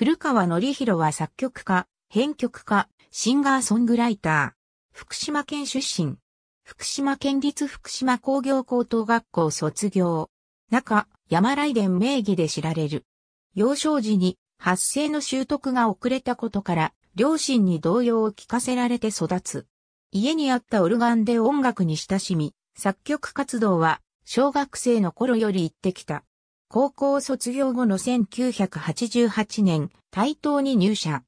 古川則弘は作曲家、編曲家、シンガーソングライター。福島県出身。福島県立福島工業高等学校卒業。中、山雷伝名義で知られる。幼少時に発声の習得が遅れたことから、両親に動揺を聞かせられて育つ。家にあったオルガンで音楽に親しみ、作曲活動は小学生の頃より行ってきた。高校卒業後の1988年、対等に入社。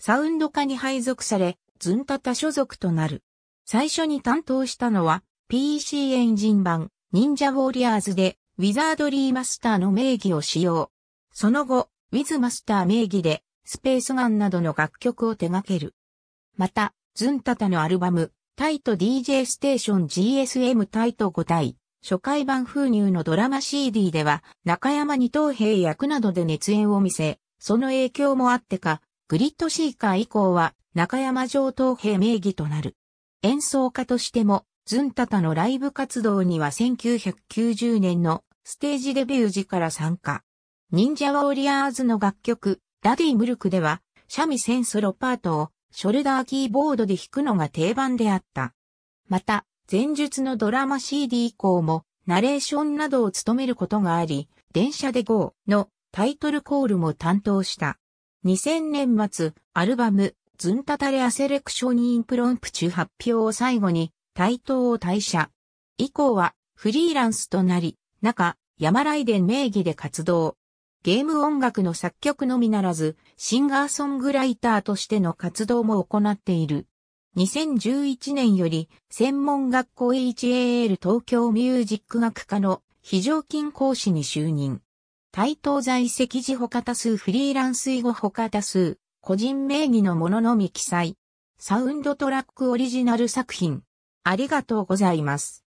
サウンド課に配属され、ズンタタ所属となる。最初に担当したのは、PC エンジン版、忍者ウォリアーズで、ウィザードリーマスターの名義を使用。その後、ウィズマスター名義で、スペースガンなどの楽曲を手掛ける。また、ズンタタのアルバム、タイト DJ ステーション GSM タイト5体、初回版風入のドラマ CD では、中山二等兵役などで熱演を見せ、その影響もあってか、グリッドシーカー以降は、中山上等兵名義となる。演奏家としても、ズンタタのライブ活動には1990年のステージデビュー時から参加。忍者ウォリアーズの楽曲、ダディ・ムルクでは、シャミセンソロパートをショルダーキーボードで弾くのが定番であった。また、前述のドラマ CD 以降もナレーションなどを務めることがあり、電車で GO のタイトルコールも担当した。2000年末、アルバム、ズンタタレアセレクションインプロンプ中発表を最後に、台頭を退社。以降は、フリーランスとなり、中、山ライデン名義で活動。ゲーム音楽の作曲のみならず、シンガーソングライターとしての活動も行っている。2011年より専門学校 HAL 東京ミュージック学科の非常勤講師に就任。対等在籍時他多数フリーランス以後他多数、個人名義のもののみ記載。サウンドトラックオリジナル作品。ありがとうございます。